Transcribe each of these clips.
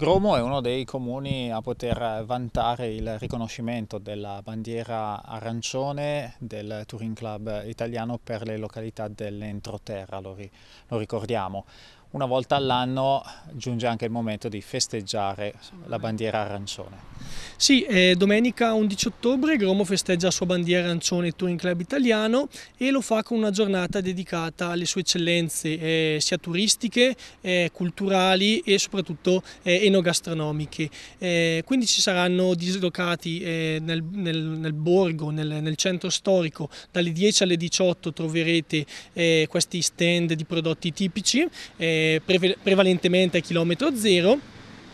Gromo è uno dei comuni a poter vantare il riconoscimento della bandiera arancione del Touring Club italiano per le località dell'entroterra, lo, ri lo ricordiamo una volta all'anno giunge anche il momento di festeggiare la bandiera arancione. Sì, domenica 11 ottobre Gromo festeggia la sua bandiera arancione il Touring Club italiano e lo fa con una giornata dedicata alle sue eccellenze eh, sia turistiche, eh, culturali e soprattutto eh, enogastronomiche. Eh, quindi ci saranno dislocati eh, nel, nel, nel, borgo, nel, nel, centro storico, dalle 10 alle 18 troverete eh, questi stand di prodotti tipici prevalentemente a chilometro zero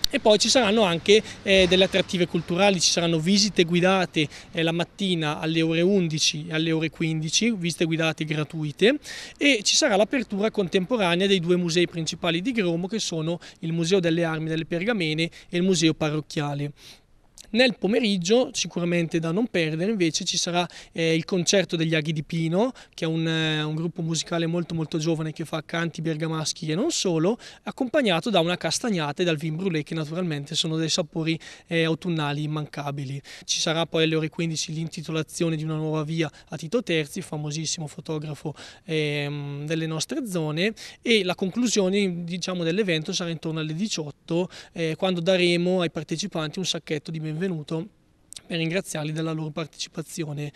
e poi ci saranno anche eh, delle attrattive culturali, ci saranno visite guidate eh, la mattina alle ore 11 e alle ore 15, visite guidate gratuite e ci sarà l'apertura contemporanea dei due musei principali di Gromo che sono il Museo delle Armi delle Pergamene e il Museo Parrocchiale. Nel pomeriggio, sicuramente da non perdere, invece ci sarà eh, il concerto degli Aghi di Pino, che è un, eh, un, gruppo musicale molto molto giovane che fa canti bergamaschi e non solo, accompagnato da una castagnata e dal vin brûlé, che naturalmente sono dei sapori eh, autunnali immancabili. Ci sarà poi alle ore 15 l'intitolazione di una nuova via a Tito Terzi, famosissimo fotografo ehm, delle nostre zone, e la conclusione diciamo, dell'evento sarà intorno alle 18, eh, quando daremo ai partecipanti un sacchetto di benvenuti intervenuto per ringraziarli della loro partecipazione.